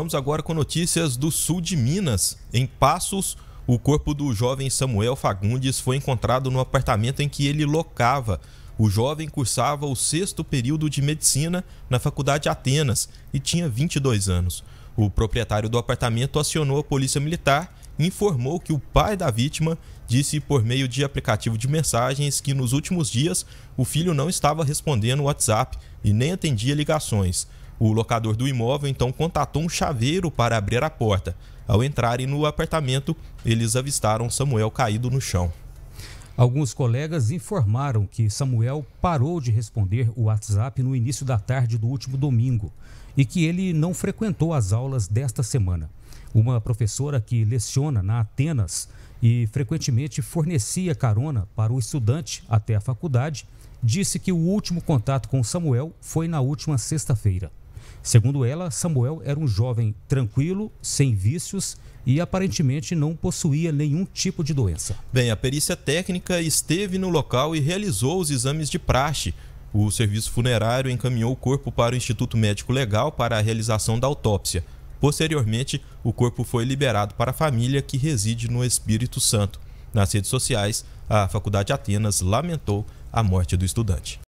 Vamos agora com notícias do sul de Minas. Em Passos, o corpo do jovem Samuel Fagundes foi encontrado no apartamento em que ele locava. O jovem cursava o sexto período de medicina na Faculdade Atenas e tinha 22 anos. O proprietário do apartamento acionou a polícia militar e informou que o pai da vítima disse por meio de aplicativo de mensagens que nos últimos dias o filho não estava respondendo o WhatsApp e nem atendia ligações. O locador do imóvel então contatou um chaveiro para abrir a porta. Ao entrarem no apartamento, eles avistaram Samuel caído no chão. Alguns colegas informaram que Samuel parou de responder o WhatsApp no início da tarde do último domingo e que ele não frequentou as aulas desta semana. Uma professora que leciona na Atenas e frequentemente fornecia carona para o estudante até a faculdade disse que o último contato com Samuel foi na última sexta-feira. Segundo ela, Samuel era um jovem tranquilo, sem vícios e aparentemente não possuía nenhum tipo de doença. Bem, a perícia técnica esteve no local e realizou os exames de praxe. O serviço funerário encaminhou o corpo para o Instituto Médico Legal para a realização da autópsia. Posteriormente, o corpo foi liberado para a família que reside no Espírito Santo. Nas redes sociais, a Faculdade Atenas lamentou a morte do estudante.